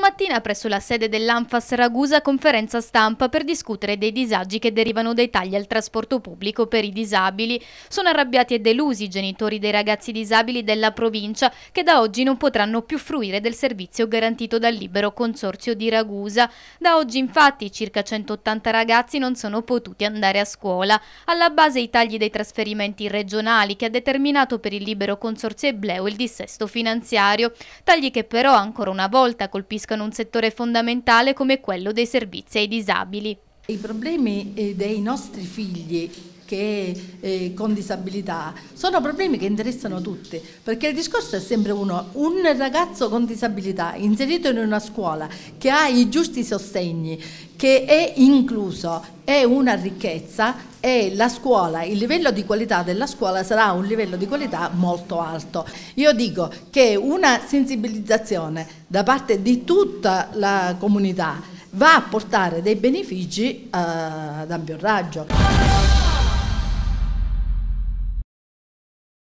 stamattina presso la sede dell'Anfas Ragusa conferenza stampa per discutere dei disagi che derivano dai tagli al trasporto pubblico per i disabili. Sono arrabbiati e delusi i genitori dei ragazzi disabili della provincia che da oggi non potranno più fruire del servizio garantito dal libero consorzio di Ragusa. Da oggi infatti circa 180 ragazzi non sono potuti andare a scuola. Alla base i tagli dei trasferimenti regionali che ha determinato per il libero consorzio ebleo il dissesto finanziario. Tagli che però ancora una volta colpiscono colpiscono un settore fondamentale come quello dei servizi ai disabili. I problemi eh, dei nostri figli che eh, con disabilità, sono problemi che interessano tutti, perché il discorso è sempre uno, un ragazzo con disabilità inserito in una scuola che ha i giusti sostegni, che è incluso, è una ricchezza e la scuola, il livello di qualità della scuola sarà un livello di qualità molto alto. Io dico che una sensibilizzazione da parte di tutta la comunità va a portare dei benefici eh, ad ampio raggio.